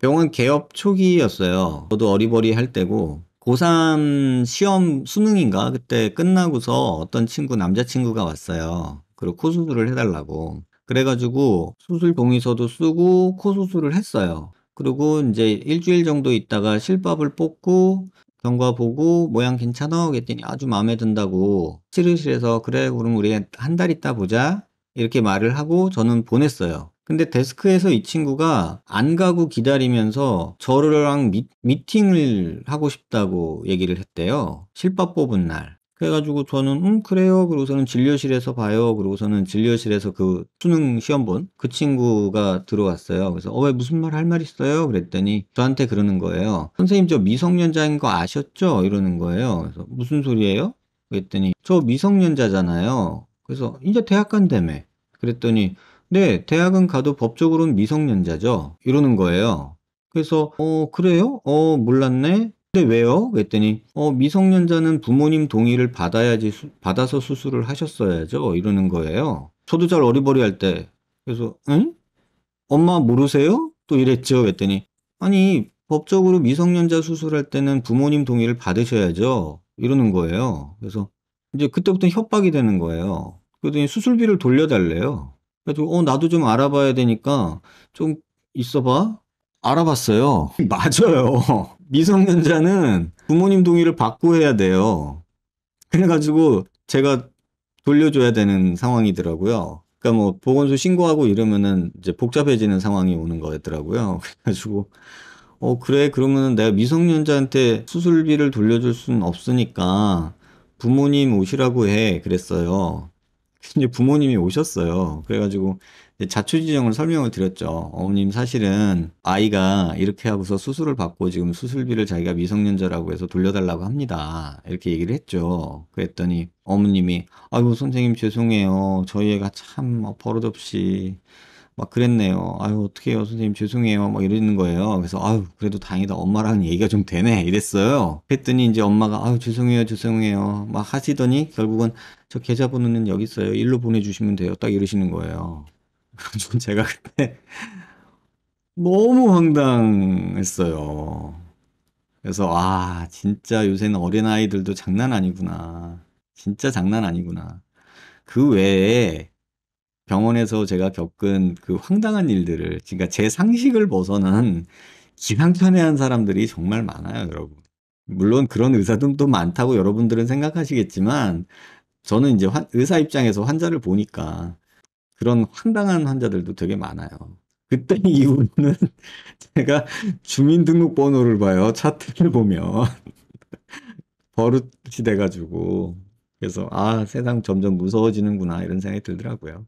병원 개업 초기였어요. 저도 어리버리 할 때고 고3 시험 수능인가 그때 끝나고서 어떤 친구 남자친구가 왔어요. 그리고 코 수술을 해달라고. 그래가지고 수술 동의서도 쓰고 코 수술을 했어요. 그리고 이제 일주일 정도 있다가 실밥을 뽑고 경과 보고 모양 괜찮아 그랬더니 아주 마음에 든다고 치료실에서 그래 그럼 우리 한 달 있다 보자 이렇게 말을 하고 저는 보냈어요. 근데 데스크에서 이 친구가 안 가고 기다리면서 저랑 미, 미팅을 하고 싶다고 얘기를 했대요. 실밥 뽑은 날. 그래가지고 저는 음 그래요 그러고서는 진료실에서 봐요 그러고서는 진료실에서 그 수능 시험 본 그 친구가 들어왔어요 그래서 어 왜 무슨 말 할말 말 있어요 그랬더니 저한테 그러는 거예요 선생님 저 미성년자인 거 아셨죠 이러는 거예요 그래서 무슨 소리예요 그랬더니 저 미성년자잖아요 그래서 이제 대학 간다며 그랬더니 네, 대학은 가도 법적으로는 미성년자죠. 이러는 거예요. 그래서 어 그래요? 어 몰랐네. 근데 왜요? 그랬더니 어 미성년자는 부모님 동의를 받아야지 수, 받아서 수술을 하셨어야죠. 이러는 거예요. 저도 잘 어리버리할 때 그래서 응? 엄마 모르세요? 또 이랬죠. 그랬더니 아니 법적으로 미성년자 수술할 때는 부모님 동의를 받으셔야죠. 이러는 거예요. 그래서 이제 그때부터 협박이 되는 거예요. 그랬더니 수술비를 돌려달래요. 그래서 어 나도 좀 알아봐야 되니까 좀 있어봐. 알아봤어요. 맞아요. 미성년자는 부모님 동의를 받고 해야 돼요. 그래가지고 제가 돌려줘야 되는 상황이더라고요. 그러니까 뭐 보건소 신고하고 이러면은 이제 복잡해지는 상황이 오는 거였더라고요. 그래가지고 어 그래 그러면은 내가 미성년자한테 수술비를 돌려줄 수는 없으니까 부모님 오시라고 해 그랬어요. 이제 부모님이 오셨어요. 그래가지고 자초지정을 설명을 드렸죠. 어머님 사실은 아이가 이렇게 하고서 수술을 받고 지금 수술비를 자기가 미성년자라고 해서 돌려달라고 합니다. 이렇게 얘기를 했죠. 그랬더니 어머님이 아이고 선생님 죄송해요. 저희 애가 참 뭐 버릇없이 막 그랬네요. 아유, 어떡해요. 선생님, 죄송해요. 막 이러는 거예요. 그래서, 아유, 그래도 다행이다. 엄마랑 얘기가 좀 되네. 이랬어요. 했더니 이제 엄마가, 아유, 죄송해요. 죄송해요. 막 하시더니 결국은 저 계좌번호는 여기 있어요. 일로 보내주시면 돼요. 딱 이러시는 거예요. 제가 그때 너무 황당했어요. 그래서, 아, 진짜 요새는 어린아이들도 장난 아니구나. 진짜 장난 아니구나. 그 외에 병원에서 제가 겪은 그 황당한 일들을 그러니까 제 상식을 벗어난 기상편애한 사람들이 정말 많아요, 여러분. 물론 그런 의사들도 많다고 여러분들은 생각하시겠지만 저는 이제 환, 의사 입장에서 환자를 보니까 그런 황당한 환자들도 되게 많아요. 그때 이후는 제가 주민등록번호를 봐요. 차트를 보면 버릇이 돼가지고 그래서 아 세상 점점 무서워지는구나 이런 생각이 들더라고요.